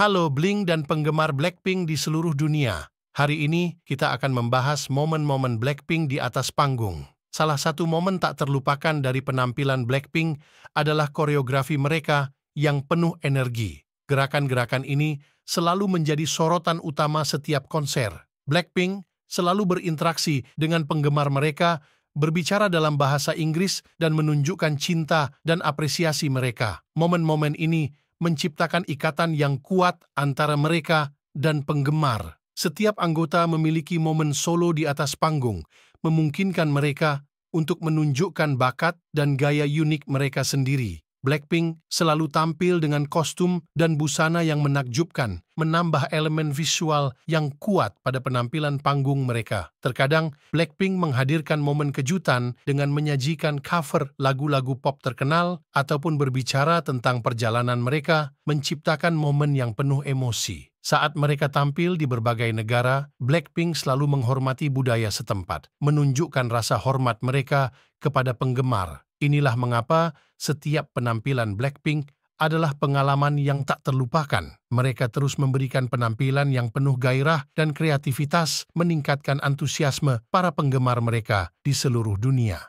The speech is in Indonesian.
Halo Blink dan penggemar Blackpink di seluruh dunia. Hari ini kita akan membahas momen-momen Blackpink di atas panggung. Salah satu momen tak terlupakan dari penampilan Blackpink adalah koreografi mereka yang penuh energi. Gerakan-gerakan ini selalu menjadi sorotan utama setiap konser. Blackpink selalu berinteraksi dengan penggemar mereka, berbicara dalam bahasa Inggris dan menunjukkan cinta dan apresiasi mereka. Momen-momen ini menciptakan ikatan yang kuat antara mereka dan penggemar. Setiap anggota memiliki momen solo di atas panggung, memungkinkan mereka untuk menunjukkan bakat dan gaya unik mereka sendiri. Blackpink selalu tampil dengan kostum dan busana yang menakjubkan, menambah elemen visual yang kuat pada penampilan panggung mereka. Terkadang, Blackpink menghadirkan momen kejutan dengan menyajikan cover lagu-lagu pop terkenal ataupun berbicara tentang perjalanan mereka, menciptakan momen yang penuh emosi. Saat mereka tampil di berbagai negara, Blackpink selalu menghormati budaya setempat, menunjukkan rasa hormat mereka kepada penggemar Inilah mengapa setiap penampilan Blackpink adalah pengalaman yang tak terlupakan. Mereka terus memberikan penampilan yang penuh gairah dan kreativitas, meningkatkan antusiasme para penggemar mereka di seluruh dunia.